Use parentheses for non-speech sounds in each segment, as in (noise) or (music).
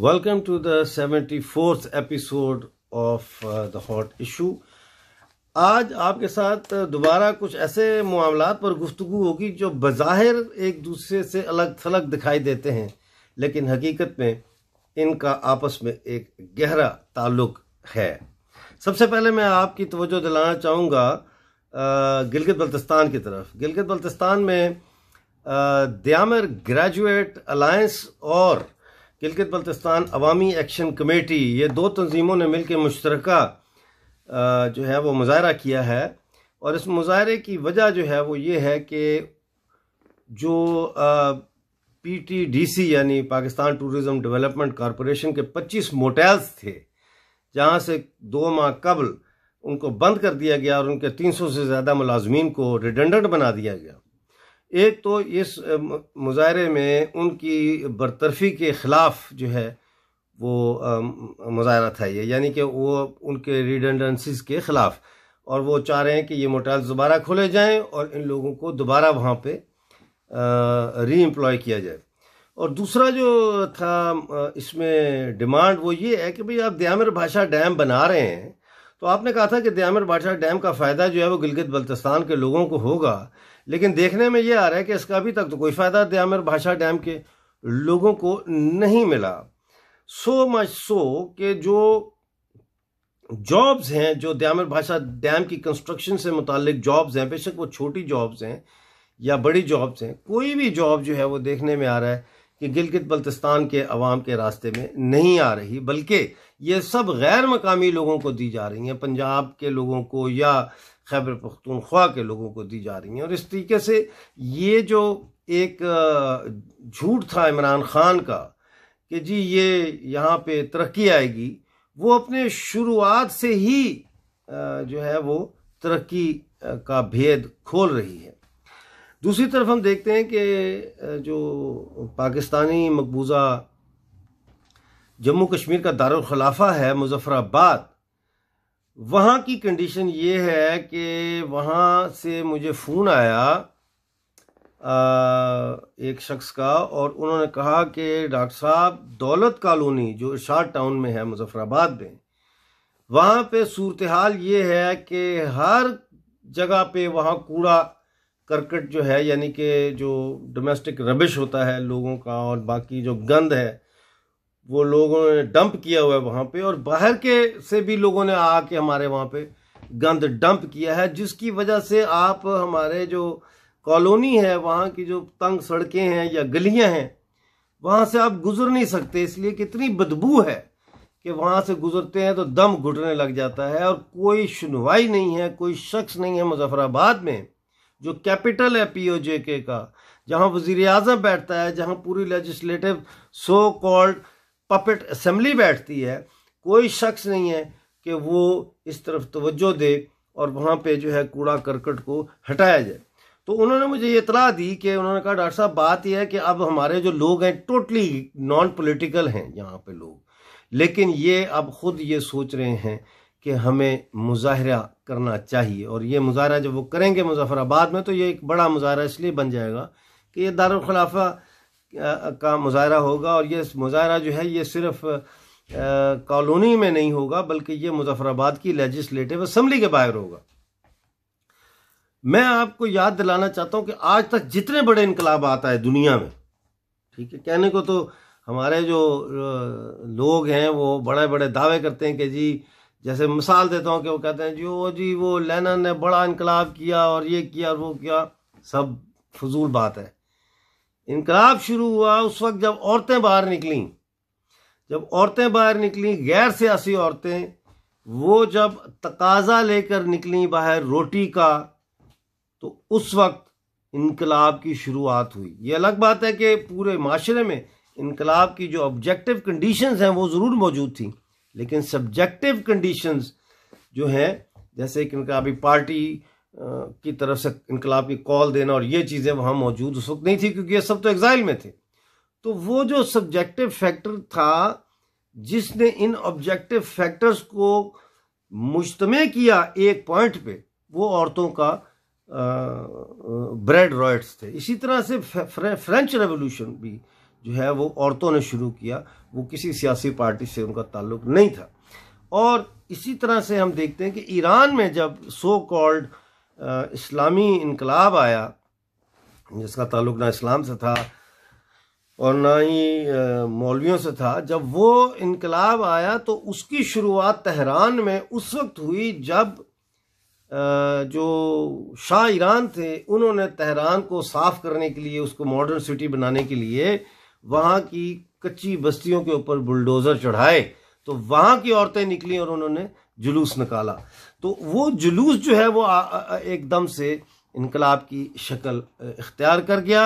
Welcome to the 74th episode of the hot issue आज आपके साथ uh, दोबारा कुछ ऐसे मामला पर गुफ्तु होगी जो बज़ाहिर एक दूसरे से अलग थलग दिखाई देते हैं लेकिन हकीकत में इनका आपस में एक गहरा ताल्लुक है सबसे पहले मैं आपकी तवज्जो दिलाना चाहूँगा uh, गिलगित बल्तिस्तान की तरफ गिलगित बल्तिस्तान में uh, दयामर ग्रेजुएट अलायंस और गिलगित बल्तिस्तान अवामी एक्शन कमेटी ये दो तंजीमों ने मिलकर मुश्तर जो है वो मुजाहरा किया है और इस मुजाहरे की वजह जो है वो ये है कि जो पी टी डी सी यानी पाकिस्तान टूरिज़म डेवलपमेंट कॉरपोरेशन के 25 मोटेल्स थे जहाँ से दो माह कबल उनको बंद कर दिया गया और उनके 300 से ज़्यादा मुलाजमीन को रिडेंडेंट बना दिया गया एक तो इस मुजाहरे में उनकी बरतरफी के ख़िलाफ़ जो है वो मुजाहरा था ये यानी कि वो उनके रिडेंडेंसीज के ख़िलाफ़ और वो चाह रहे हैं कि ये मोटाल दोबारा खोले जाएं और इन लोगों को दोबारा वहाँ पे री एम्प्लॉय किया जाए और दूसरा जो था इसमें डिमांड वो ये है कि भाई आप दयामर भाषा डैम बना रहे हैं तो आपने कहा था कि दयामर बादशाह डैम का फ़ायदा जो है वो गिलगित बल्तिस्तान के लोगों को होगा लेकिन देखने में ये आ रहा है कि इसका अभी तक तो कोई फ़ायदा दयामर बादशाह डैम के लोगों को नहीं मिला सो मच सो के जो जॉब्स हैं जो दयामर भाषा डैम की कंस्ट्रक्शन से मुतल जॉब्स हैं बेशक वो छोटी जॉब्स हैं या बड़ी जॉब्स हैं कोई भी जॉब जो है वो देखने में आ रहा है कि गिलगित बल्तिस्तान के अवाम के रास्ते में नहीं आ रही बल्कि ये सब गैर मकामी लोगों को दी जा रही हैं पंजाब के लोगों को या खैबर पख्तूनख्वा के लोगों को दी जा रही हैं और इस तरीके से ये जो एक झूठ था इमरान ख़ान का कि जी ये यहाँ पे तरक्की आएगी वो अपने शुरुआत से ही जो है वो तरक्की का भेद खोल रही है दूसरी तरफ हम देखते हैं कि जो पाकिस्तानी मकबूजा जम्मू कश्मीर का दारुलखलाफा है मुजफ्फराबाद वहाँ की कंडीशन ये है कि वहाँ से मुझे फ़ोन आया आ, एक शख्स का और उन्होंने कहा कि डॉक्टर साहब दौलत कॉलोनी जो इर्शाद टाउन में है मुजफ्फराबाद में वहाँ पे सूरत हाल ये है कि हर जगह पे वहाँ कूड़ा करकट जो है यानी कि जो डोमेस्टिक रबिश होता है लोगों का और बाकी जो गंद है वो लोगों ने डंप किया हुआ है वहाँ पे और बाहर के से भी लोगों ने आके हमारे वहाँ पे गंद डंप किया है जिसकी वजह से आप हमारे जो कॉलोनी है वहाँ की जो तंग सड़कें हैं या गलियाँ हैं वहाँ से आप गुजर नहीं सकते इसलिए कितनी बदबू है कि वहाँ से गुजरते हैं तो दम घुटने लग जाता है और कोई सुनवाई नहीं है कोई शख्स नहीं है मुजफ्फराबाद में जो कैपिटल है पीओजेके का जहां वजीर अजम बैठता है जहां पूरी legislative so called puppet assembly बैठती है कोई शख्स नहीं है कि वो इस तरफ तोज्जो दे और वहाँ पे जो है कूड़ा करकट को हटाया जाए तो उन्होंने मुझे ये इतला दी कि उन्होंने कहा डॉक्टर साहब बात यह है कि अब हमारे जो लोग हैं टोटली नॉन पोलिटिकल हैं यहाँ पे लोग लेकिन ये अब खुद ये सोच रहे हैं कि हमें मुजाहरा करना चाहिए और ये मुजाहरा जब वो करेंगे मुजफ्फराबाद में तो ये एक बड़ा मुजाहरा इसलिए बन जाएगा कि ये दारखिलाफा का मुजाहरा होगा और ये मुजाहरा जो है ये सिर्फ कॉलोनी में नहीं होगा बल्कि ये मुजफ्फराबाद की लेजिस्लेटिव असम्बली के बाहर होगा मैं आपको याद दिलाना चाहता हूँ कि आज तक जितने बड़े इनकलाब आता है दुनिया में ठीक है कहने को तो हमारे जो लोग हैं वो बड़े बड़े दावे करते हैं कि जी जैसे मिसाल देता हूँ कि वो कहते हैं जी वो जी वो लेनन ने बड़ा इनकलाब किया और ये किया और वो किया सब फजूल बात है इनकलाब शुरू हुआ उस वक्त जब औरतें बाहर निकली जब औरतें बाहर निकली गैर सियासी औरतें वो जब तकाजा लेकर निकली बाहर रोटी का तो उस वक्त इनकलाब की शुरुआत हुई ये अलग बात है कि पूरे माशरे में इनकलाब की जो ऑब्जेक्टिव कंडीशंस हैं वो ज़रूर मौजूद थी लेकिन सब्जेक्टिव कंडीशंस जो हैं जैसे कि इनकलाबी पार्टी की तरफ से इनकलाब की कॉल देना और ये चीज़ें वहाँ मौजूद उस वक्त नहीं थी क्योंकि ये सब तो एग्ज़ाइल में थे तो वो जो सब्जेक्टिव फैक्टर था जिसने इन ऑब्जेक्टिव फैक्टर्स को मुजतम किया एक पॉइंट पे वो औरतों का ब्रेड रॉयट्स थे इसी तरह से फ्रेंच रेवोल्यूशन भी जो है वो औरतों ने शुरू किया वो किसी सियासी पार्टी से उनका ताल्लुक नहीं था और इसी तरह से हम देखते हैं कि ईरान में जब सो कॉल्ड इस्लामी इनकलाब आया जिसका ताल्लुक ना इस्लाम से था और ना ही मौलवियों से था जब वो इनकलाब आया तो उसकी शुरुआत तहरान में उस वक्त हुई जब जो शाह ईरान थे उन्होंने तहरान को साफ़ करने के लिए उसको मॉडर्न सिटी बनाने के लिए वहाँ की कच्ची बस्तियों के ऊपर बुलडोजर चढ़ाए तो वहां की औरतें निकली और उन्होंने जुलूस निकाला तो वो जुलूस जो है वो एकदम से इनकलाब की शक्ल इख्तियार कर गया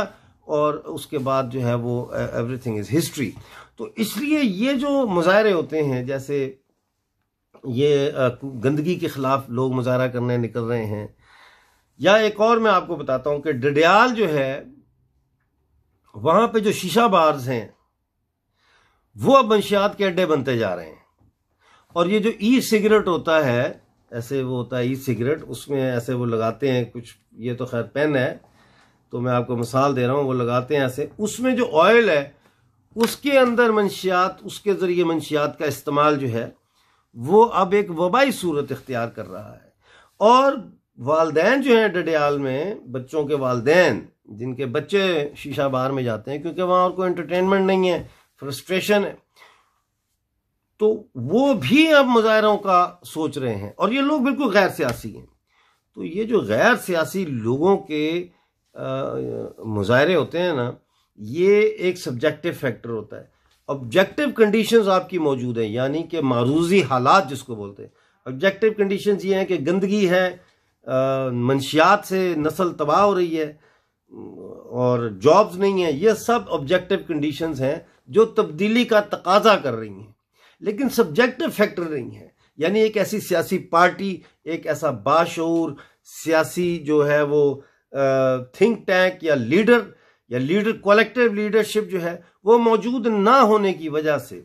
और उसके बाद जो है वो एवरीथिंग इज़ हिस्ट्री तो इसलिए ये जो मुजाहरे होते हैं जैसे ये गंदगी के ख़िलाफ़ लोग मुजाहरा करने निकल रहे हैं या एक और मैं आपको बताता हूँ कि डडयाल जो है वहाँ पे जो शीशा बार्स हैं वो अब मंशियात के अड्डे बनते जा रहे हैं और ये जो ई सिगरेट होता है ऐसे वो होता है ई सिगरेट उसमें ऐसे वो लगाते हैं कुछ ये तो खैर पेन है तो मैं आपको मिसाल दे रहा हूँ वो लगाते हैं ऐसे उसमें जो ऑयल है उसके अंदर मंशियात उसके ज़रिए मंशियात का इस्तेमाल जो है वो अब एक वबाई सूरत इख्तियार कर रहा है और वालदेन जो हैं डडयाल में बच्चों के वालदेन जिनके बच्चे शीशा बार में जाते हैं क्योंकि वहाँ और कोई इंटरटेनमेंट नहीं है फ्रस्ट्रेशन है तो वो भी अब मुजाहरों का सोच रहे हैं और ये लोग बिल्कुल गैर सियासी हैं तो ये जो गैर सियासी लोगों के मुजाहरे होते हैं ना ये एक सब्जेक्टिव फैक्टर होता है ऑब्जेक्टिव कंडीशंस आपकी मौजूद हैं यानी कि मारूजी हालात जिसको बोलते हैं ऑब्जेक्टिव कंडीशंस ये हैं कि गंदगी है मनशियात से नस्ल तबाह हो रही है और जॉब्स नहीं है ये सब ऑब्जेक्टिव कंडीशंस हैं जो तब्दीली का तकाजा कर रही हैं लेकिन सब्जेक्टिव फैक्टर नहीं है यानी एक ऐसी सियासी पार्टी एक ऐसा बाशूर सियासी जो है वो थिंक टैंक या लीडर या लीडर कोलेक्टिव लीडरशिप जो है वो मौजूद ना होने की वजह से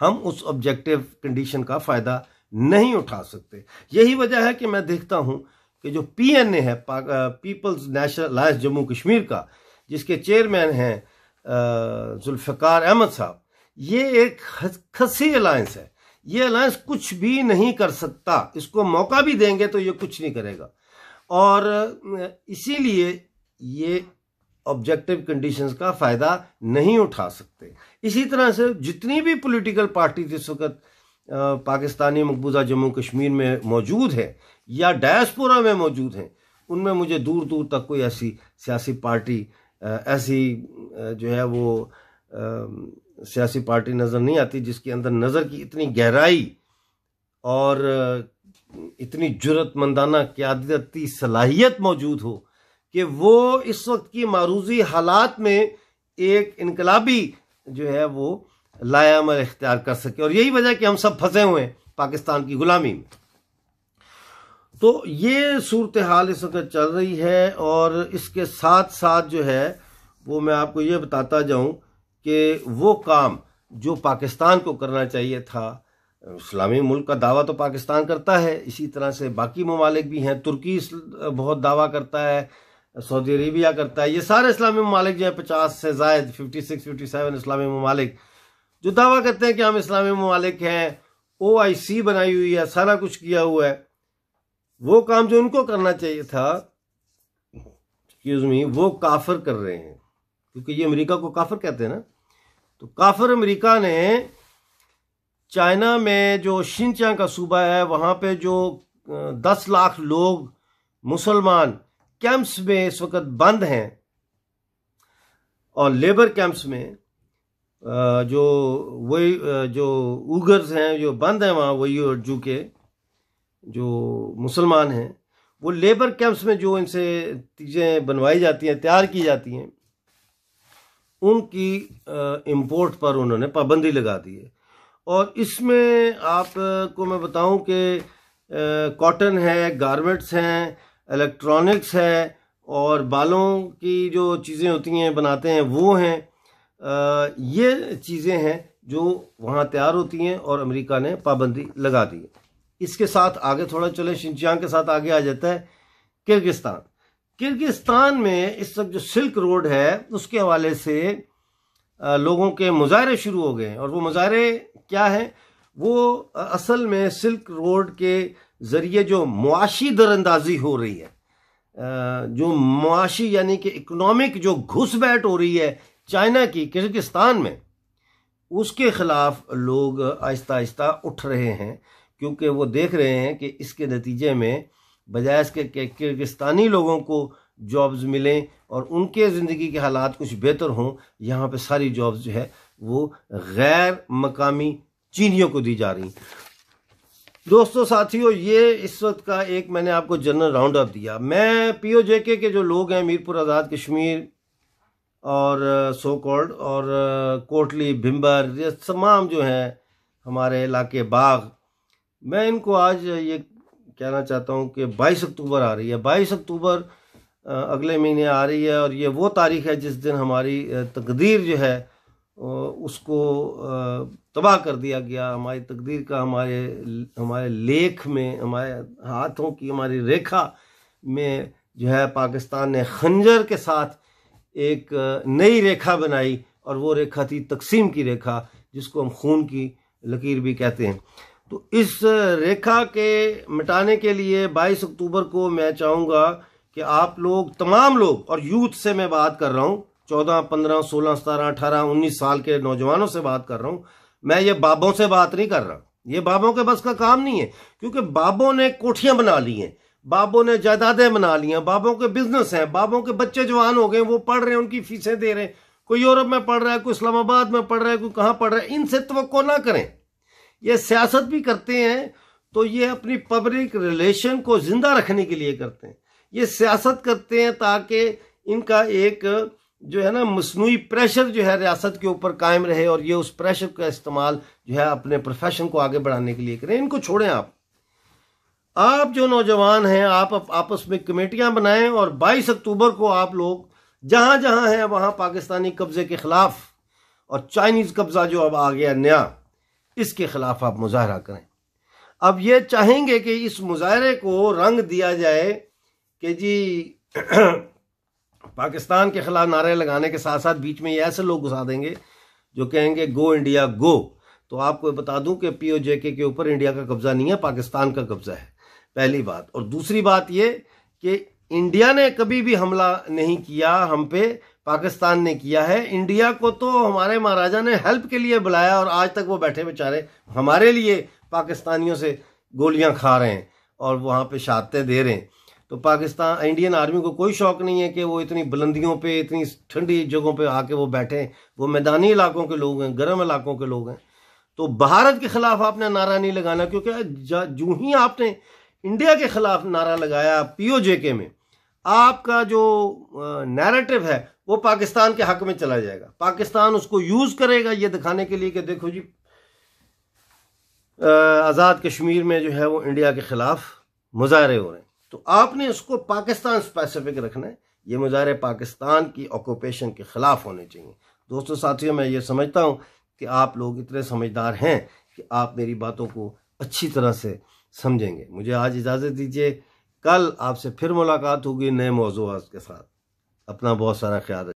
हम उस ऑब्जेक्टिव कंडीशन का फ़ायदा नहीं उठा सकते यही वजह है कि मैं देखता हूँ कि जो पीएनए है people's national alliance Jammu Kashmir का जिसके चेयरमैन हैं जुल्फ़ार अहमद साहब ये एक खसी अलायंस है ये अलायंस कुछ भी नहीं कर सकता इसको मौका भी देंगे तो ये कुछ नहीं करेगा और इसीलिए ये ऑब्जेक्टिव कंडीशंस का फ़ायदा नहीं उठा सकते इसी तरह से जितनी भी पॉलिटिकल पार्टी इस वक्त पाकिस्तानी मकबूजा जम्मू कश्मीर में मौजूद है या डायस्पोरा में मौजूद हैं उनमें मुझे दूर दूर तक कोई ऐसी सियासी पार्टी ऐसी जो है वो सियासी पार्टी नज़र नहीं आती जिसके अंदर नज़र की इतनी गहराई और इतनी जरूरतमंदाना क्यादती सलाहियत मौजूद हो कि वो इस वक्त की मारूजी हालात में एक इनकलाबी जो है वो लायामल इख्तियार कर सके और यही वजह कि हम सब फंसे हुए हैं पाकिस्तान की गुलामी में तो ये सूरत हाल इस वक्त चल रही है और इसके साथ साथ जो है वो मैं आपको ये बताता जाऊं कि वो काम जो पाकिस्तान को करना चाहिए था इस्लामी मुल्क का दावा तो पाकिस्तान करता है इसी तरह से बाकी ममालिक भी हैं तुर्की बहुत दावा करता है सऊदी अरेबिया करता है ये सारे इस्लामी ममालिक जो है पचास से जायद फिफ्टी सिक्स फिफ्टी सेवन इस्लामी ममालिक जो दावा करते हैं कि हम इस्लामी ममालिक हैं ओ आई सी बनाई हुई है सारा कुछ किया हुआ है वो काम जो उनको करना चाहिए था एक्सक्यूज मी वो काफर कर रहे हैं क्योंकि ये अमेरिका को काफर कहते हैं ना तो काफर अमेरिका ने चाइना में जो शिनचांग का सूबा है वहाँ पे जो दस लाख लोग मुसलमान कैंप्स में इस वक्त बंद हैं और लेबर कैंप्स में जो वही जो उगर्स हैं जो बंद हैं वहाँ वही और जू के जो मुसलमान हैं वो लेबर कैंप्स में जो इनसे चीज़ें बनवाई जाती हैं तैयार की जाती हैं उनकी इंपोर्ट पर उन्होंने पाबंदी लगा दी है और इसमें आपको मैं बताऊं कि कॉटन है गारमेंट्स हैं इलेक्ट्रॉनिक्स है और बालों की जो चीज़ें होती हैं बनाते हैं वो हैं ये चीज़ें हैं जो वहाँ तैयार होती हैं और अमेरिका ने पाबंदी लगा दी है इसके साथ आगे थोड़ा चले शिंचियांग के साथ आगे आ जाता है किर्गिस्तान किर्गिस्तान में इस वक्त जो सिल्क रोड है उसके हवाले से लोगों के मुजाहरे शुरू हो गए और वो मुजाहरे क्या हैं वो असल में सिल्क रोड के ज़रिए जो मुआशी दरअंदाजी हो रही है जो मुआशी यानी कि इकोनॉमिक जो घुसपैठ हो रही है चाइना की किर्गिस्तान में उसके ख़िलाफ़ लोग आहिस्ता आहिस्ता उठ रहे हैं क्योंकि वो देख रहे हैं कि इसके नतीजे में बजाय इसके किर्गिस्तानी लोगों को जॉब्स मिलें और उनके ज़िंदगी के हालात कुछ बेहतर हों यहाँ पे सारी जॉब्स जो है वो गैर मकामी चीनियों को दी जा रही दोस्तों साथियों ये इस वक्त का एक मैंने आपको जनरल राउंड अप दिया मैं पी ओ जे के, के जो लोग हैं मीरपुर आज़ाद कश्मीर और सो uh, कॉल्ड और कोटली uh, भिम्बर ये तमाम जो हैं हमारे इलाके बाग मैं इनको आज ये कहना चाहता हूँ कि बाईस अक्टूबर आ रही है बाईस अक्टूबर अगले महीने आ रही है और ये वो तारीख है जिस दिन हमारी तकदीर जो है उसको तबाह कर दिया गया हमारी तकदीर का हमारे हमारे लेख में हमारे हाथों की हमारी रेखा में जो है पाकिस्तान ने खंजर के साथ एक नई रेखा बनाई और वो रेखा थी तकसीम की रेखा जिसको हम खून की लकीर भी कहते हैं तो इस रेखा के मिटाने के लिए 22 अक्टूबर को मैं चाहूँगा कि आप लोग तमाम लोग और यूथ से मैं बात कर रहा हूँ चौदह पंद्रह सोलह सतारह अठारह उन्नीस साल के नौजवानों से बात कर रहा हूँ मैं ये बाबों से बात नहीं कर रहा ये बाबों के बस का काम नहीं है क्योंकि बाबों ने कोठियां बना ली हैं बाबों ने जायदादें बना ली हैं बाबों के बिजनेस हैं बाबों के बच्चे जवान हो गए वो पढ़ रहे हैं उनकी फीसें दे रहे हैं कोई यूरोप में पढ़ रहा है कोई इस्लामाबाद में पढ़ रहा है कोई कहाँ पढ़ रहा है इनसे तो ना करें ये सियासत भी करते हैं तो ये अपनी पब्लिक रिलेशन को जिंदा रखने के लिए करते हैं ये सियासत करते हैं ताकि इनका एक जो है ना मसनू प्रेशर जो है रियासत के ऊपर कायम रहे और ये उस प्रेशर का इस्तेमाल जो है अपने प्रोफेशन को आगे बढ़ाने के लिए करें इनको छोड़ें आप आप जो नौजवान हैं आप आपस में कमेटियां बनाएं और 22 अक्टूबर को आप लोग जहां जहां हैं वहां पाकिस्तानी कब्जे के खिलाफ और चाइनीज कब्जा जो अब आ गया नया इसके ख़िलाफ़ आप मुजाहरा करें अब ये चाहेंगे कि इस मुजाहरे को रंग दिया जाए कि जी (clears throat) पाकिस्तान के ख़िलाफ़ नारे लगाने के साथ साथ बीच में ये ऐसे लोग घुसा देंगे जो कहेंगे गो इंडिया गो तो आपको बता दूं कि पी ओ जे के ऊपर इंडिया का कब्ज़ा नहीं है पाकिस्तान का कब्ज़ा है पहली बात और दूसरी बात ये कि इंडिया ने कभी भी हमला नहीं किया हम पे पाकिस्तान ने किया है इंडिया को तो हमारे महाराजा ने हेल्प के लिए बुलाया और आज तक वो बैठे बेचारे हमारे लिए पाकिस्तानियों से गोलियां खा रहे हैं और वहाँ पे शहादतें दे रहे हैं तो पाकिस्तान इंडियन आर्मी को कोई शौक नहीं है कि वो इतनी बुलंदियों पे इतनी ठंडी जगहों पे आके वो बैठे वो मैदानी इलाकों के लोग हैं गर्म इलाकों के लोग हैं तो भारत के खिलाफ आपने नारा नहीं लगाना क्योंकि जूँ ही आपने इंडिया के खिलाफ नारा लगाया पीओजेके में आपका जो नैरेटिव है वो पाकिस्तान के हक में चला जाएगा पाकिस्तान उसको यूज करेगा ये दिखाने के लिए कि देखो जी आज़ाद कश्मीर में जो है वो इंडिया के खिलाफ मुजाहरे हो रहे हैं तो आपने उसको पाकिस्तान स्पेसिफिक रखना है ये मुजाहरे पाकिस्तान की ऑक्यूपेशन के खिलाफ होने चाहिए दोस्तों साथियों मैं ये समझता हूँ कि आप लोग इतने समझदार हैं कि आप मेरी बातों को अच्छी तरह से समझेंगे मुझे आज इजाज़त दीजिए कल आपसे फिर मुलाकात होगी नए मौजूद के साथ अपना बहुत सारा ख्याल